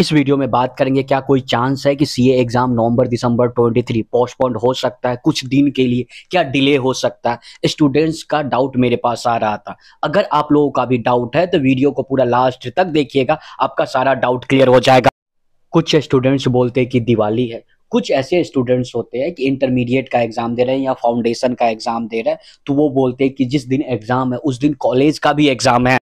इस वीडियो में बात करेंगे क्या कोई चांस है कि सीए एग्जाम नवंबर दिसंबर 23 पोस्टपोन्ड हो सकता है कुछ दिन के लिए क्या डिले हो सकता है स्टूडेंट्स का डाउट मेरे पास आ रहा था अगर आप लोगों का भी डाउट है तो वीडियो को पूरा लास्ट तक देखिएगा आपका सारा डाउट क्लियर हो जाएगा कुछ स्टूडेंट्स बोलते हैं कि दिवाली है कुछ ऐसे स्टूडेंट्स होते हैं कि इंटरमीडिएट का एग्ज़ाम दे रहे हैं या फाउंडेशन का एग्ज़ाम दे रहे हैं तो वो बोलते हैं कि जिस दिन एग्ज़ाम है उस दिन कॉलेज का भी एग्ज़ाम है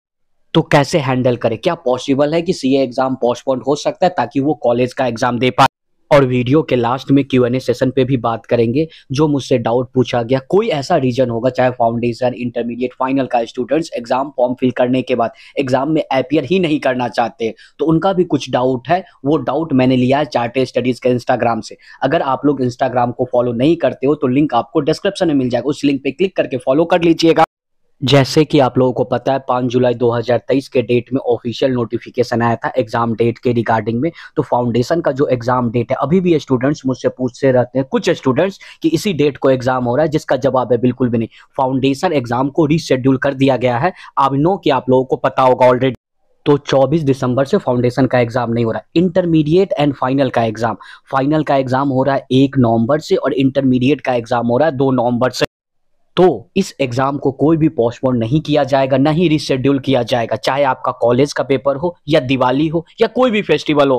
तो कैसे हैंडल करें क्या पॉसिबल है कि सीए एग्जाम पोस्टपोन हो सकता है ताकि वो कॉलेज का एग्जाम दे पाए और वीडियो के लास्ट में क्यू एन ए सेशन पे भी बात करेंगे जो मुझसे डाउट पूछा गया कोई ऐसा रीजन होगा चाहे फाउंडेशन इंटरमीडिएट फाइनल का स्टूडेंट्स एग्जाम फॉर्म फिल करने के बाद एग्जाम में अपियर ही नहीं करना चाहते तो उनका भी कुछ डाउट है वो डाउट मैंने लिया है चार्टे स्टडीज के इंस्टाग्राम से अगर आप लोग इंस्टाग्राम को फॉलो नहीं करते हो तो लिंक आपको डिस्क्रिप्शन में मिल जाएगा उस लिंक पे क्लिक करके फॉलो कर लीजिएगा जैसे कि आप लोगों को पता है पांच जुलाई 2023 के डेट में ऑफिशियल नोटिफिकेशन आया था एग्जाम डेट के रिगार्डिंग में तो फाउंडेशन का जो एग्जाम डेट है अभी भी स्टूडेंट्स मुझसे पूछते रहते हैं कुछ स्टूडेंट्स कि इसी डेट को एग्जाम हो रहा है जिसका जवाब है बिल्कुल भी नहीं फाउंडेशन एग्जाम को रिशेड्यूल कर दिया गया है आप नो कि आप लोगों को पता होगा ऑलरेडी तो 24 दिसंबर से फाउंडेशन का एग्जाम नहीं हो रहा है इंटरमीडिएट एंड फाइनल का एग्जाम फाइनल का एग्जाम हो रहा है एक नवंबर से और इंटरमीडिएट का एग्जाम हो रहा है दो नवंबर से तो इस एग्ज़ाम को कोई भी पोस्टपोन नहीं किया जाएगा न ही रिशेड्यूल किया जाएगा चाहे आपका कॉलेज का पेपर हो या दिवाली हो या कोई भी फेस्टिवल हो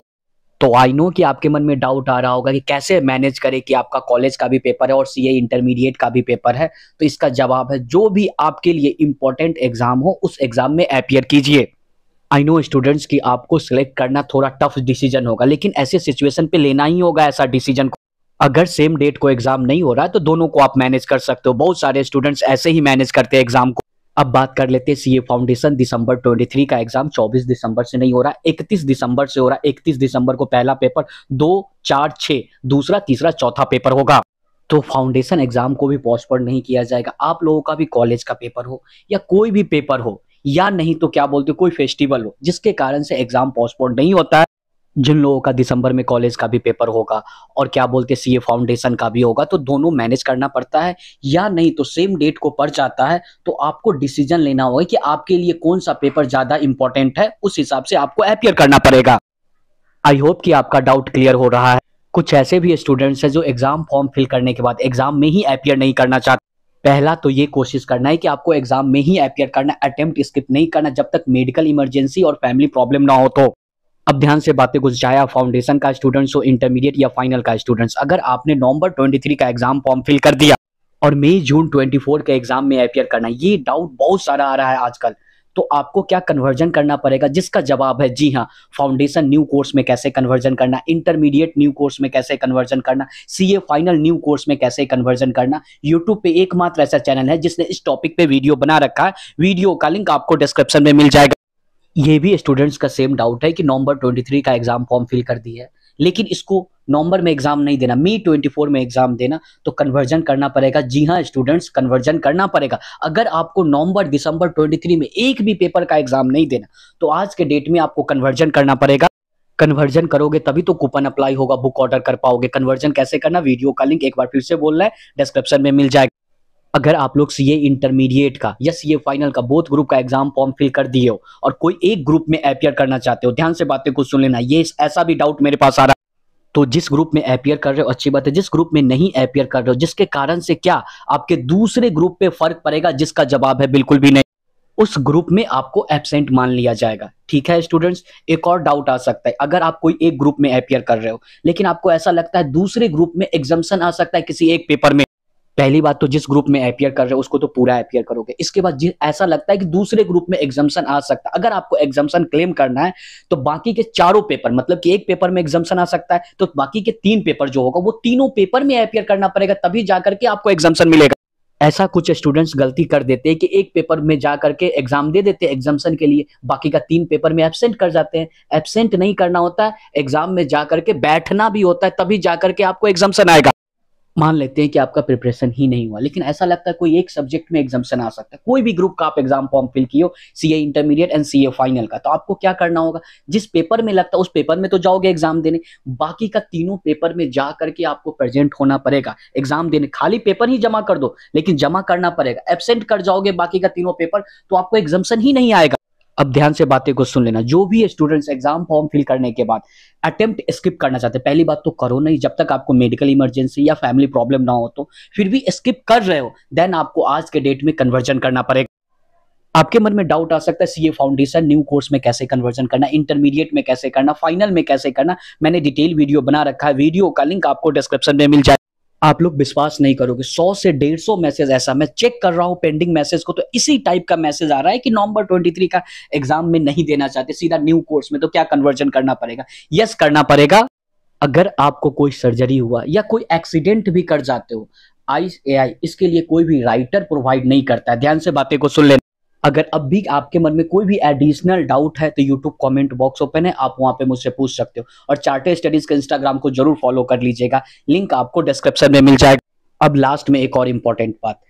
तो आई नो कि आपके मन में डाउट आ रहा होगा कि कैसे मैनेज करें कि आपका कॉलेज का भी पेपर है और सीए इंटरमीडिएट का भी पेपर है तो इसका जवाब है जो भी आपके लिए इंपॉर्टेंट एग्जाम हो उस एग्जाम में अपियर कीजिए आई नो स्टूडेंट्स कि आपको सिलेक्ट करना थोड़ा टफ डिसीजन होगा लेकिन ऐसे सिचुएशन पे लेना ही होगा ऐसा डिसीजन अगर सेम डेट को एग्जाम नहीं हो रहा है तो दोनों को आप मैनेज कर सकते हो बहुत सारे स्टूडेंट्स ऐसे ही मैनेज करते हैं एग्जाम को अब बात कर लेते हैं सीए फाउंडेशन दिसंबर 23 का एग्जाम 24 दिसंबर से नहीं हो रहा 31 दिसंबर से हो रहा 31 दिसंबर को पहला पेपर दो चार छह दूसरा तीसरा चौथा पेपर होगा तो फाउंडेशन एग्जाम को भी पोस्टपोन नहीं किया जाएगा आप लोगों का भी कॉलेज का पेपर हो या कोई भी पेपर हो या नहीं तो क्या बोलते कोई फेस्टिवल हो जिसके कारण से एग्जाम पोस्टपोन नहीं होता है जिन लोगों का दिसंबर में कॉलेज का भी पेपर होगा और क्या बोलते हैं सीए फाउंडेशन का भी होगा तो दोनों मैनेज करना पड़ता है या नहीं तो सेम डेट को पड़ जाता है तो आपको डिसीजन लेना होगा कि आपके लिए कौन सा पेपर ज़्यादा इंपॉर्टेंट है उस हिसाब से आपको अपियर करना पड़ेगा आई होप कि आपका डाउट क्लियर हो रहा है कुछ ऐसे भी स्टूडेंट्स हैं जो एग्ज़ाम फॉर्म फिल करने के बाद एग्ज़ाम में ही अपियर नहीं करना चाहते पहला तो ये कोशिश करना है कि आपको एग्ज़ाम में ही अपियर करना अटेम्प्ट स्किप नहीं करना जब तक मेडिकल इमरजेंसी और फैमिली प्रॉब्लम ना हो तो अब ध्यान से बातें कुछ चाहे आप फाउंडेशन का स्टूडेंट्स हो इंटरमीडिएट या फाइनल का स्टूडेंट्स अगर आपने नवंबर 23 का एग्जाम फॉर्म फिल कर दिया और मई जून 24 के एग्जाम में अपियर करना ये डाउट बहुत सारा आ रहा है आजकल तो आपको क्या कन्वर्जन करना पड़ेगा जिसका जवाब है जी हाँ फाउंडेशन न्यू कोर्स में कैसे कन्वर्जन करना इंटरमीडिएट न्यू कोर्स में कैसे कन्वर्जन करना सीए फाइनल न्यू कोर्स में कैसे कन्वर्जन करना यूट्यूब पे एकमात्र ऐसा चैनल है जिसने इस टॉपिक पे वीडियो बना रखा है वीडियो का लिंक आपको डिस्क्रिप्शन में मिल जाएगा ये भी स्टूडेंट्स का सेम डाउट है कि नवंबर 23 का एग्ज़ाम फॉर्म फिल कर दी है लेकिन इसको नवंबर में एग्ज़ाम नहीं देना मी 24 में एग्ज़ाम देना तो कन्वर्जन करना पड़ेगा जी हाँ स्टूडेंट्स कन्वर्जन करना पड़ेगा अगर आपको नवंबर दिसंबर 23 में एक भी पेपर का एग्ज़ाम नहीं देना तो आज के डेट में आपको कन्वर्जन करना पड़ेगा कन्वर्जन करोगे तभी तो कूपन अप्लाई होगा बुक ऑर्डर कर पाओगे कन्वर्जन कैसे करना वीडियो का लिंक एक बार फिर से बोल रहा है डिस्क्रिप्शन में मिल जाएगा अगर आप लोग सीए इंटरमीडिएट का या सीए फाइनल का बोथ ग्रुप का एग्जाम फॉर्म फिल कर दिए हो और कोई एक ग्रुप में अपियर करना चाहते हो ध्यान से बातें को सुन लेना ये ऐसा भी डाउट मेरे पास आ रहा तो जिस ग्रुप में अपियर कर रहे हो अच्छी बात है जिस ग्रुप में नहीं अपियर कर रहे हो जिसके कारण से क्या आपके दूसरे ग्रुप पे फर्क पड़ेगा जिसका जवाब है बिल्कुल भी नहीं उस ग्रुप में आपको एबसेंट मान लिया जाएगा ठीक है स्टूडेंट्स एक और डाउट आ सकता है अगर आप कोई एक ग्रुप में अपियर कर रहे हो लेकिन आपको ऐसा लगता है दूसरे ग्रुप में एग्जामेशन आ सकता है किसी एक पेपर में पहली बात तो जिस ग्रुप में अपियर कर रहे हो उसको तो पूरा अपियर करोगे इसके बाद ऐसा लगता है कि दूसरे ग्रुप में एग्जामेशन आ सकता है अगर आपको एग्जामेशन क्लेम करना है तो बाकी के चारों पेपर मतलब कि एक पेपर में एग्जामेशन आ सकता है तो बाकी के तीन पेपर जो होगा वो तीनों पेपर में अपियर करना पड़ेगा तभी जाकर के आपको एग्जामेशन मिलेगा ऐसा कुछ स्टूडेंट्स गलती कर देते हैं कि एक पेपर में जा करके एग्जाम दे देते हैं एग्जामेशन के लिए बाकी का तीन पेपर में एबसेंट कर जाते हैं एबसेंट नहीं करना होता है एग्जाम में जा करके बैठना भी होता है तभी जा करके आपको एग्जामेशन आएगा मान लेते हैं कि आपका प्रिपरेशन ही नहीं हुआ लेकिन ऐसा लगता है कोई एक सब्जेक्ट में एग्जामेशन आ सकता है कोई भी ग्रुप का आप एग्जाम फॉर्म फिल किए C A intermediate and C A final का तो आपको क्या करना होगा जिस पेपर में लगता है उस पेपर में तो जाओगे एग्जाम देने बाकी का तीनों पेपर में जा करके आपको प्रेजेंट होना पड़ेगा एग्जाम देने खाली पेपर ही जमा कर दो लेकिन जमा करना पड़ेगा एबसेंट कर जाओगे बाकी का तीनों पेपर तो आपको एग्जामेशन ही नहीं आएगा अब ध्यान से बातें को सुन लेना जो भी स्टूडेंट्स एग्जाम फॉर्म फिल करने के बाद अटेम्प्ट स्किप करना चाहते हैं पहली बात तो करो नहीं जब तक आपको मेडिकल इमरजेंसी या फैमिली प्रॉब्लम ना हो तो फिर भी स्किप कर रहे हो देन आपको आज के डेट में कन्वर्जन करना पड़ेगा आपके मन में डाउट आ सकता है सीए फाउंडेशन न्यू कोर्स में कैसे कन्वर्जन करना इंटरमीडिएट में कैसे करना फाइनल में कैसे करना मैंने डिटेल वीडियो बना रखा है वीडियो का लिंक आपको डिस्क्रिप्शन में मिल जाएगा आप लोग विश्वास नहीं करोगे सौ से डेढ़ सौ मैसेज ऐसा मैं चेक कर रहा हूं पेंडिंग मैसेज को तो इसी टाइप का मैसेज आ रहा है कि नवंबर ट्वेंटी थ्री का एग्जाम में नहीं देना चाहते सीधा न्यू कोर्स में तो क्या कन्वर्जन करना पड़ेगा यस करना पड़ेगा अगर आपको कोई सर्जरी हुआ या कोई एक्सीडेंट भी कर जाते हो आई ए आई इसके लिए कोई भी राइटर प्रोवाइड नहीं करता है ध्यान से बातें को सुन लेना अगर अब भी आपके मन में कोई भी एडिशनल डाउट है तो यूट्यूब कमेंट बॉक्स ओपन है आप वहां पे मुझसे पूछ सकते हो और चार्टे स्टडीज का इंस्टाग्राम को जरूर फॉलो कर लीजिएगा लिंक आपको डिस्क्रिप्शन में मिल जाएगा अब लास्ट में एक और इंपॉर्टेंट बात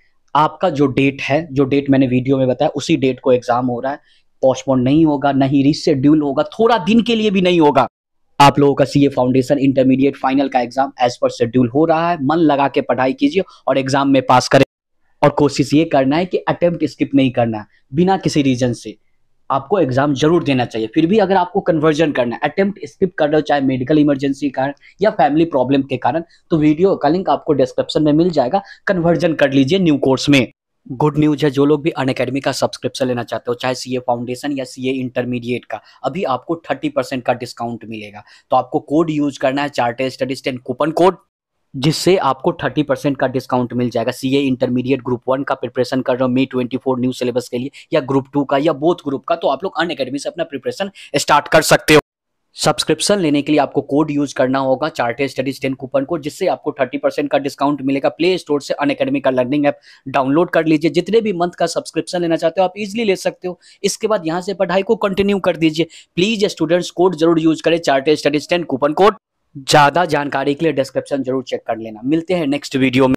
आपका जो डेट है जो डेट मैंने वीडियो में बताया उसी डेट को एग्जाम हो रहा है पोस्टपोन नहीं होगा नहीं ही रिशेड्यूल होगा थोड़ा दिन के लिए भी नहीं होगा आप लोगों का सीए फाउंडेशन इंटरमीडिएट फाइनल का एग्जाम एज पर शेड्यूल हो रहा है मन लगा के पढ़ाई कीजिए और एग्जाम में पास करें और कोशिश ये करना है कि अटेम्प्ट स्किप नहीं करना बिना किसी रीजन से आपको एग्जाम जरूर देना चाहिए फिर भी अगर आपको कन्वर्जन करना है अटेम्प्ट स्किप कर रहे हो चाहे मेडिकल इमरजेंसी के कारण या फैमिली प्रॉब्लम के कारण तो वीडियो का लिंक आपको डिस्क्रिप्शन में मिल जाएगा कन्वर्जन कर लीजिए न्यू कोर्स में गुड न्यूज है जो लोग भी अन अकेडमी का सब्सक्रिप्शन लेना चाहते हो चाहे सीए फाउंडेशन या सीए इंटरमीडिएट का अभी आपको थर्टी परसेंट का डिस्काउंट मिलेगा तो आपको कोड यूज करना है chartered studies ten coupon code जिससे आपको 30 परसेंट का डिस्काउंट मिल जाएगा सीए इंटरमीडिएट ग्रुप वन का प्रिपरेशन कर रहे हो May twenty four new syllabus के लिए या ग्रुप टू का या बोथ ग्रुप का तो आप लोग अन अकेडमी से अपना प्रिपरेशन स्टार्ट कर सकते हो सब्सक्रिप्शन लेने के लिए आपको कोड यूज करना होगा chartered studies ten coupon code जिससे आपको 30 परसेंट का डिस्काउंट मिलेगा प्ले स्टोर से अन अकेडमी का लर्निंग ऐप डाउनलोड कर लीजिए जितने भी मंथ का सब्सक्रिप्शन लेना चाहते हो आप इजीली ले सकते हो इसके बाद यहाँ से पढ़ाई को कंटिन्यू कर दीजिए प्लीज स्टूडेंट्स कोड जरूर यूज करें chartered studies ten coupon code ज़्यादा जानकारी के लिए डिस्क्रिप्शन जरूर चेक कर लेना मिलते हैं नेक्स्ट वीडियो में